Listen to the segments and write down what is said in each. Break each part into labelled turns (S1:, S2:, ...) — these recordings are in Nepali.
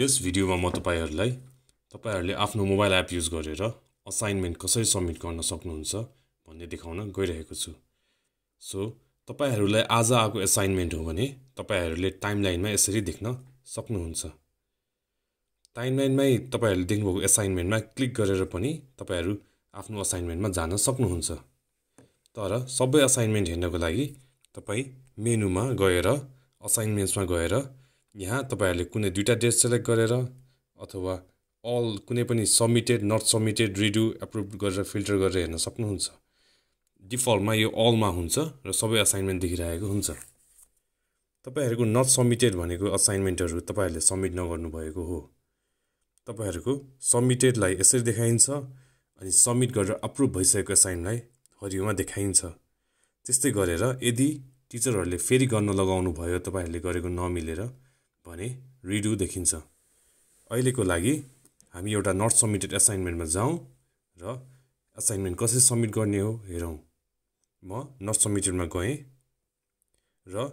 S1: यस भिडियोमा म तपाईँहरूलाई तपाईँहरूले आफ्नो मोबाइल एप युज गरेर असाइनमेन्ट कसरी सब्मिट गर्न सक्नुहुन्छ भन्ने देखाउन गइरहेको छु सो तपाईँहरूलाई आज आएको एसाइनमेन्ट हो भने तपाईँहरूले टाइम लाइनमा यसरी देख्न सक्नुहुन्छ टाइम लाइनमै तपाईँहरूले देख्नुभएको एसाइनमेन्टमा क्लिक गरेर पनि तपाईँहरू आफ्नो असाइनमेन्टमा जान सक्नुहुन्छ तर सबै असाइनमेन्ट हेर्नको लागि तपाईँ मेनुमा गएर असाइनमेन्ट्समा गएर यहाँ तपाईँहरूले कुनै दुइटा डेट सेलेक्ट गरेर अथवा अल कुनै पनि submitted not submitted redo approve गरेर फिल्टर गरेर हेर्न सक्नुहुन्छ डिफल्टमा यो अलमा हुन्छ र सबै असाइनमेन्ट देखिरहेको हुन्छ तपाईँहरूको नट सब्मिटेड भनेको असाइनमेन्टहरू तपाईँहरूले सब्मिट नगर्नुभएको हो तपाईँहरूको सब्मिटेडलाई यसरी देखाइन्छ अनि सब्मिट गरेर अप्रुभ भइसकेको असाइनलाई हरियोमा देखाइन्छ त्यस्तै गरेर यदि टिचरहरूले फेरि गर्न लगाउनु भयो तपाईँहरूले गरेको नमिलेर भने रिडु देखिन्छ अहिलेको लागि हामी एउटा नट सब्मिटेड एसाइनमेन्टमा जाउँ र एसाइनमेन्ट कसरी सब्मिट गर्ने हो हेरौँ म नट सब्मिटेडमा गएँ र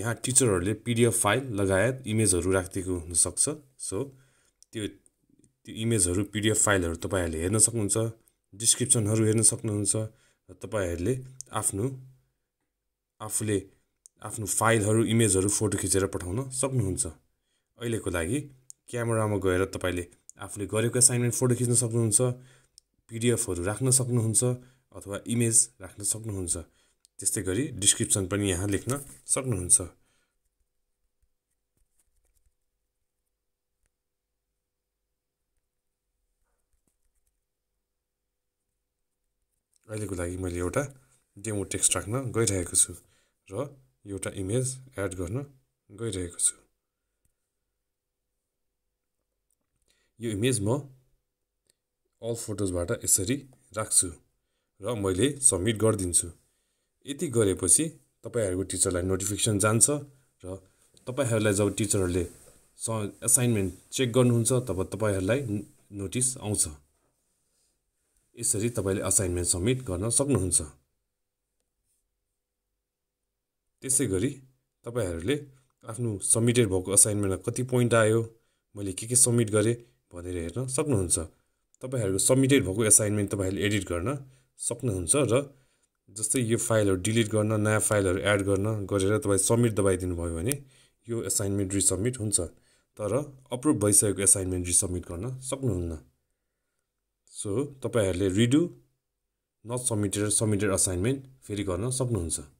S1: यहाँ टिचरहरूले पिडिएफ फाइल लगायत इमेजहरू राखिदिएको हुनसक्छ सो त्यो त्यो इमेजहरू पिडिएफ फाइलहरू तपाईँहरूले हेर्न सक्नुहुन्छ डिस्क्रिप्सनहरू हेर्न सक्नुहुन्छ र तपाईँहरूले आफ्नो आफूले आफ्नो फाइलहरू इमेजहरू फोटो खिचेर पठाउन सक्नुहुन्छ अहिलेको लागि क्यामेरामा गएर तपाईँले आफूले गरेको एसाइनमेन्ट फोटो खिच्न सक्नुहुन्छ पिडिएफहरू राख्न सक्नुहुन्छ अथवा इमेज राख्न सक्नुहुन्छ त्यस्तै गरी डिस्क्रिप्सन पनि यहाँ लेख्न सक्नुहुन्छ अहिलेको लागि मैले एउटा डेमो टेक्स्ट राख्न गइरहेको छु र एउटा इमेज एड गर्न गइरहेको छु यो इमेज म अल फोटोजबाट यसरी राख्छु र मैले सब्मिट गरिदिन्छु यति गरेपछि तपाईँहरूको टिचरलाई नोटिफिकेसन जान्छ र तपाईँहरूलाई जब टिचरहरूले स एसाइनमेन्ट चेक गर्नुहुन्छ तब तपाईँहरूलाई नोटिस आउँछ यसरी तपाईँले असाइनमेन्ट सब्मिट गर्न सक्नुहुन्छ त्यसै गरी तपाईँहरूले आफ्नो सब्मिटेड भएको असाइनमेन्टमा कति पोइन्ट आयो मैले के के सब्मिट गरेँ भनेर हेर्न सक्नुहुन्छ तपाईँहरूको सब्मिटेड भएको एसाइनमेन्ट तपाईँहरूले एडिट गर्न सक्नुहुन्छ र जस्तै यो फाइलहरू डिलिट गर्न नयाँ फाइलहरू एड गर्न गरेर तपाईँ सब्मिट दबाइदिनु भयो भने यो एसाइनमेन्ट रिसब्मिट हुन्छ तर अप्रुभ भइसकेको एसाइनमेन्ट रिसब्मिट गर्न सक्नुहुन्न सो तपाईँहरूले redo not submitted submitted assignment फेरि गर्न सक्नुहुन्छ